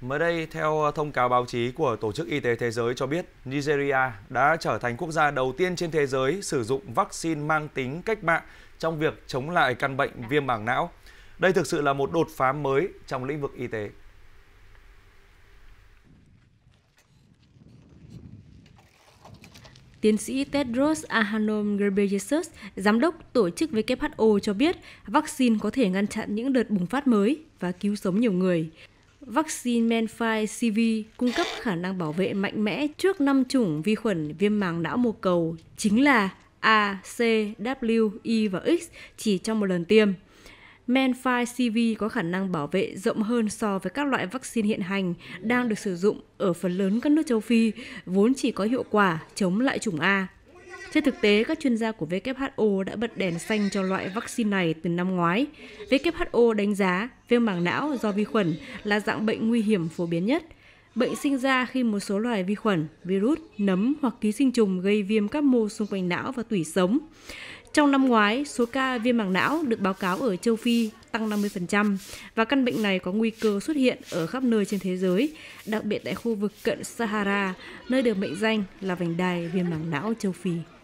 Mới đây, theo ờ, thông cáo báo chí của Tổ chức Y tế Thế giới cho biết, Nigeria đã trở thành quốc gia đầu tiên trên thế giới sử dụng vaccine mang tính cách mạng trong việc chống lại căn bệnh viêm màng não. Đây thực sự là một đột phá mới trong lĩnh vực y tế. Tiến sĩ Tedros Adhanom Ghebreyesus, giám đốc tổ chức WHO cho biết, vaccine có thể ngăn chặn những đợt bùng phát mới và cứu sống nhiều người vaccine Menfai CV cung cấp khả năng bảo vệ mạnh mẽ trước 5 chủng vi khuẩn viêm màng não mô cầu chính là A, C, W, Y e và X chỉ trong một lần tiêm. Menfai CV có khả năng bảo vệ rộng hơn so với các loại vaccine hiện hành đang được sử dụng ở phần lớn các nước châu Phi, vốn chỉ có hiệu quả chống lại chủng A. Trên thực tế, các chuyên gia của WHO đã bật đèn xanh cho loại vaccine này từ năm ngoái. WHO đánh giá viêm màng não do vi khuẩn là dạng bệnh nguy hiểm phổ biến nhất. Bệnh sinh ra khi một số loài vi khuẩn, virus, nấm hoặc ký sinh trùng gây viêm các mô xung quanh não và tủy sống. Trong năm ngoái, số ca viêm màng não được báo cáo ở châu Phi tăng 50% và căn bệnh này có nguy cơ xuất hiện ở khắp nơi trên thế giới, đặc biệt tại khu vực cận Sahara, nơi được mệnh danh là vành đai viêm màng não châu Phi.